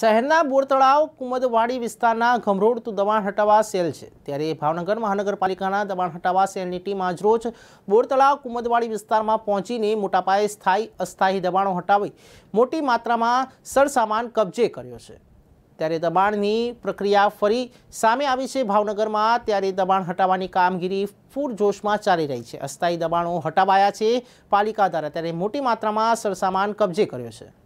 શહેરના બોરતળાવ કુમદવાડી વિસ્તારના ઘમરોડ દબાણ હટાવવા સેલ છે ત્યારે ભાવનગર મહાનગરપાલિકાના દબાણ હટાવા સેલની ટીમ આજરોજ બોરતળાવ કુમદવાડી વિસ્તારમાં પહોંચીને મોટાપાયે સ્થાયી અસ્થાયી દબાણો હટાવી મોટી માત્રામાં સરસામાન કબજે કર્યો છે ત્યારે દબાણની પ્રક્રિયા ફરી સામે આવી છે ભાવનગરમાં ત્યારે દબાણ હટાવવાની કામગીરી પૂરજોશમાં ચાલી રહી છે અસ્થાયી દબાણો હટાવાયા છે પાલિકા દ્વારા ત્યારે મોટી માત્રામાં સરસામાન કબજે કર્યો છે